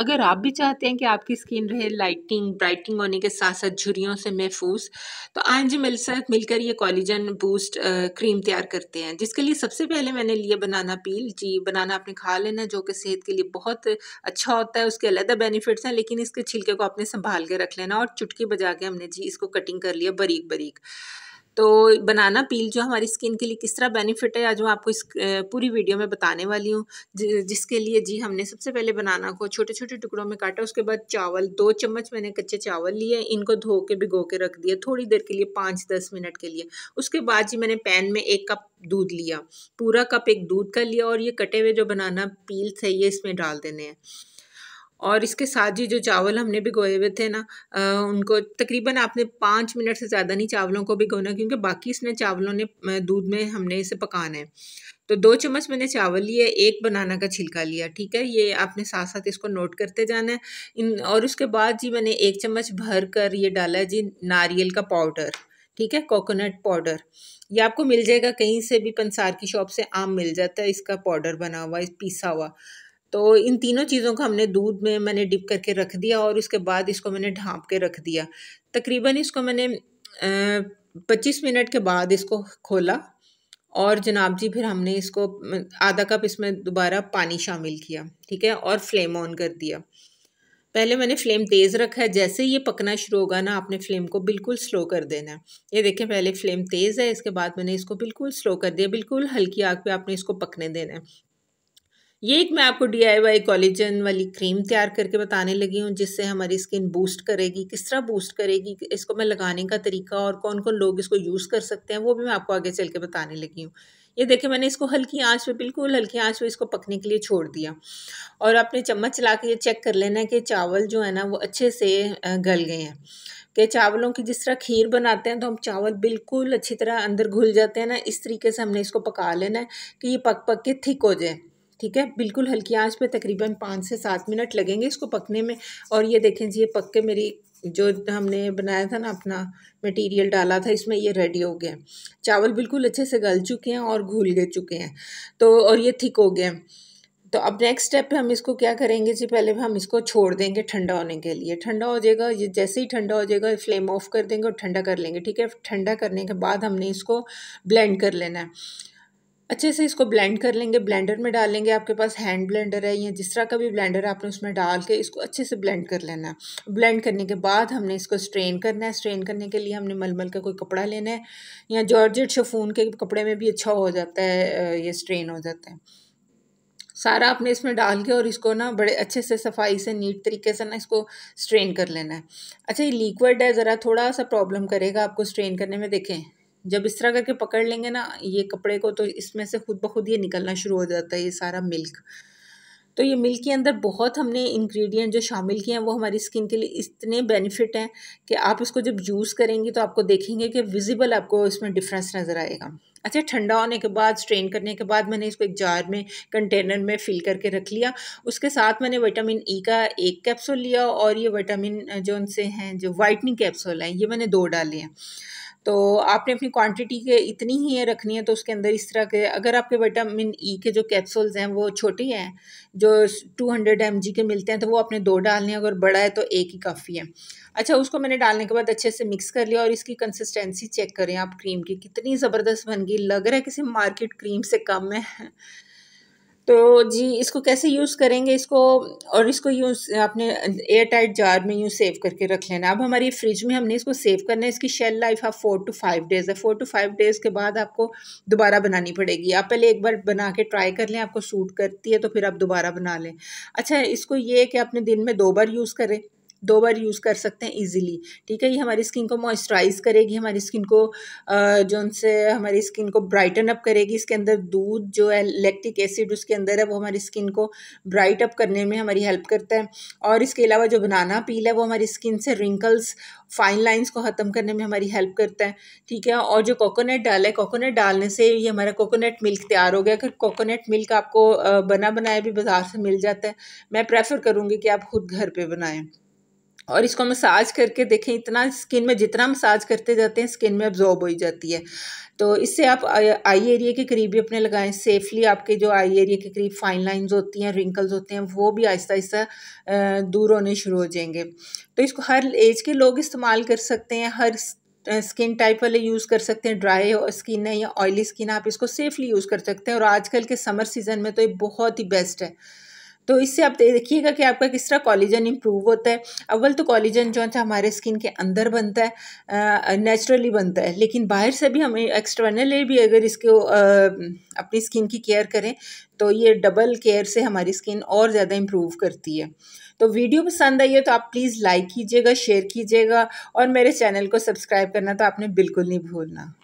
अगर आप भी चाहते हैं कि आपकी स्किन रहे लाइटिंग ब्राइटिंग होने के साथ साथ झुरियों से महफूज तो आज मेरे साथ मिलकर ये कॉलीजन बूस्ट क्रीम तैयार करते हैं जिसके लिए सबसे पहले मैंने लिए बनाना पील जी बनाना आपने खा लेना जो कि सेहत के लिए बहुत अच्छा होता है उसके अलग बेनिफिट्स हैं लेकिन इसके छिलके को आपने संभाल के रख लेना और चुटकी बजा के हमने जी इसको कटिंग कर लिया बरीक बरीक तो बनाना पील जो हमारी स्किन के लिए किस तरह बेनिफिट है आज मैं आपको इस पूरी वीडियो में बताने वाली हूँ जिसके लिए जी हमने सबसे पहले बनाना को छोटे छोटे टुकड़ों में काटा उसके बाद चावल दो चम्मच मैंने कच्चे चावल लिए इनको धो के भिगो के रख दिया थोड़ी देर के लिए पाँच दस मिनट के लिए उसके बाद जी मैंने पैन में एक कप दूध लिया पूरा कप एक दूध का लिया और ये कटे हुए जो बनाना पील थे ये इसमें डाल देने हैं और इसके साथ ही जो चावल हमने भिगोए हुए थे ना उनको तकरीबन आपने पाँच मिनट से ज़्यादा नहीं चावलों को भिगोना क्योंकि बाकी इसने चावलों ने दूध में हमने इसे पकाना है तो दो चम्मच मैंने चावल लिए एक बनाना का छिलका लिया ठीक है ये आपने साथ साथ इसको नोट करते जाना है इन और उसके बाद जी मैंने एक चम्मच भर कर ये डाला है जी नारियल का पाउडर ठीक है कोकोनट पाउडर ये आपको मिल जाएगा कहीं से भी पंसार की शॉप से आम मिल जाता है इसका पाउडर बना हुआ इस पीसा हुआ तो इन तीनों चीज़ों को हमने दूध में मैंने डिप करके रख दिया और उसके बाद इसको मैंने ढाँप के रख दिया तकरीबन इसको मैंने पच्चीस मिनट के बाद इसको खोला और जनाब जी फिर हमने इसको आधा कप इसमें दोबारा पानी शामिल किया ठीक है और फ्लेम ऑन कर दिया पहले मैंने फ्लेम तेज़ रखा है जैसे ही ये पकना शुरू होगा ना आपने फ्लेम को बिल्कुल स्लो कर देना है ये देखें पहले फ्लेम तेज़ है इसके बाद मैंने इसको बिल्कुल स्लो कर दिया बिल्कुल हल्की आग पे आपने इसको पकने देना है ये एक मैं आपको डी आई वाई कॉलेजन वाली क्रीम तैयार करके बताने लगी हूँ जिससे हमारी स्किन बूस्ट करेगी किस तरह बूस्ट करेगी इसको मैं लगाने का तरीका और कौन कौन लोग इसको यूज़ कर सकते हैं वो भी मैं आपको आगे चल के बताने लगी हूँ ये देखिए मैंने इसको हल्की आंच पे बिल्कुल हल्की आंच पे इसको पकने के लिए छोड़ दिया और आपने चम्मच चला के ये चेक कर लेना है कि चावल जो है ना वो अच्छे से गल गए हैं कि चावलों की जिस तरह खीर बनाते हैं तो हम चावल बिल्कुल अच्छी तरह अंदर घुल जाते हैं ना इस तरीके से हमने इसको पका लेना है कि ये पक पक के थिक हो जाए ठीक है बिल्कुल हल्की आंच पे तकरीबन पाँच से सात मिनट लगेंगे इसको पकने में और ये देखें जी ये पक के मेरी जो हमने बनाया था ना अपना मटेरियल डाला था इसमें ये रेडी हो गया चावल बिल्कुल अच्छे से गल चुके हैं और घुल गए चुके हैं तो और ये थिक हो गए तो अब नेक्स्ट स्टेप पे हम इसको क्या करेंगे जी पहले हम इसको छोड़ देंगे ठंडा होने के लिए ठंडा हो जाएगा ये जैसे ही ठंडा हो जाएगा फ्लेम ऑफ कर देंगे और ठंडा कर लेंगे ठीक है ठंडा करने के बाद हमने इसको ब्लेंड कर लेना है अच्छे से इसको ब्लेंड कर लेंगे ब्लेंडर में डालेंगे आपके पास हैंड ब्लेंडर है या जिस तरह का भी ब्लेंडर है आपने उसमें डाल के इसको अच्छे से ब्लेंड कर लेना है ब्लेंड करने के बाद हमने इसको स्ट्रेन करना है स्ट्रेन करने के लिए हमने मलमल का कोई कपड़ा लेना है या जॉर्जेट शफून के कपड़े में भी अच्छा हो जाता है ये स्ट्रेन हो जाता है सारा आपने इसमें डाल के और इसको ना बड़े अच्छे से सफाई से नीट तरीके से ना इसको स्ट्रेन कर लेना है अच्छा ये लिक्विड है ज़रा थोड़ा सा प्रॉब्लम करेगा आपको स्ट्रेन करने में देखें जब इस तरह करके पकड़ लेंगे ना ये कपड़े को तो इसमें से खुद ब खुद ये निकलना शुरू हो जाता है ये सारा मिल्क तो ये मिल्क के अंदर बहुत हमने इंग्रेडिएंट जो शामिल किए हैं वो हमारी स्किन के लिए इतने बेनिफिट हैं कि आप इसको जब यूज़ करेंगे तो आपको देखेंगे कि विजिबल आपको इसमें डिफरेंस नज़र आएगा अच्छा ठंडा होने के बाद स्ट्रेन करने के बाद मैंने इसको एक जार में कंटेनर में फिल करके रख लिया उसके साथ मैंने विटामिन ई e का एक कैप्सूल लिया और ये विटामिन जो उनसे हैं जो वाइटनिंग कैप्सूल हैं ये मैंने दो डाले हैं तो आपने अपनी क्वांटिटी के इतनी ही रखनी है तो उसके अंदर इस तरह के अगर आपके विटामिन ई e के जो कैप्सूल्स हैं वो छोटे हैं जो टू हंड्रेड एम के मिलते हैं तो वो आपने दो डालने हैं अगर बड़ा है तो एक ही काफ़ी है अच्छा उसको मैंने डालने के बाद अच्छे से मिक्स कर लिया और इसकी कंसिस्टेंसी चेक करें आप क्रीम की कितनी ज़बरदस्त बन गई लग रहा है किसी मार्केट क्रीम से कम है तो जी इसको कैसे यूज़ करेंगे इसको और इसको यूज़ आपने एयर टाइट जार में यूँ सेव करके रख लेना अब हमारी फ्रिज में हमने इसको सेव करना है इसकी शेल लाइफ आप फोर टू फाइव डेज़ है फोर टू फाइव डेज़ के बाद आपको दोबारा बनानी पड़ेगी आप पहले एक बार बना के ट्राई कर लें आपको सूट करती है तो फिर आप दोबारा बना लें अच्छा इसको ये है कि आपने दिन में दो बार यूज़ करें दो बार यूज़ कर सकते हैं इजीली ठीक है ये हमारी स्किन को मॉइस्चराइज़ करेगी हमारी स्किन को जो उनसे हमारी स्किन को ब्राइटन अप करेगी इसके अंदर दूध जो है लैक्टिक एसिड उसके अंदर है वो हमारी स्किन को ब्राइट अप करने में हमारी हेल्प करता है और इसके अलावा जो बनाना पील है वो हमारी स्किन से रिंकल्स फाइन लाइन्स को ख़त्म करने में हमारी हेल्प करता है ठीक है और जो कोकोनट डाल है कोकोनट डालने से ये हमारा कोकोनट मिल्क तैयार हो गया अगर कोकोनट मिल्क आपको बना बनाया भी बाज़ार से मिल जाता है मैं प्रेफर करूँगी कि आप खुद घर पर बनाएँ और इसको मसाज करके देखें इतना स्किन में जितना मसाज करते जाते हैं स्किन में अब्जॉर्ब हो जाती है तो इससे आप आई एरिया के करीब भी अपने लगाएं सेफली आपके जो आई एरिया के करीब फाइन लाइंस होती हैं रिंकल्स होते हैं वो भी आहिस्ता आहिस्ता दूर होने शुरू हो जाएंगे तो इसको हर एज के लोग इस्तेमाल कर सकते हैं हर स्किन टाइप वाले यूज़ कर सकते हैं ड्राई स्किन है या ऑयली स्किन आप इसको सेफली यूज़ कर सकते हैं और आजकल के समर सीज़न में तो ये बहुत ही बेस्ट है तो इससे आप देखिएगा कि आपका किस तरह कॉलीजन इम्प्रूव होता है अव्वल तो कॉलीजन जो है हमारे स्किन के अंदर बनता है नेचुरली बनता है लेकिन बाहर से भी हमें एक्सटर्नली भी अगर इसको अपनी स्किन की केयर करें तो ये डबल केयर से हमारी स्किन और ज़्यादा इम्प्रूव करती है तो वीडियो पसंद आई है तो आप प्लीज़ लाइक कीजिएगा शेयर कीजिएगा और मेरे चैनल को सब्सक्राइब करना तो आपने बिल्कुल नहीं भूलना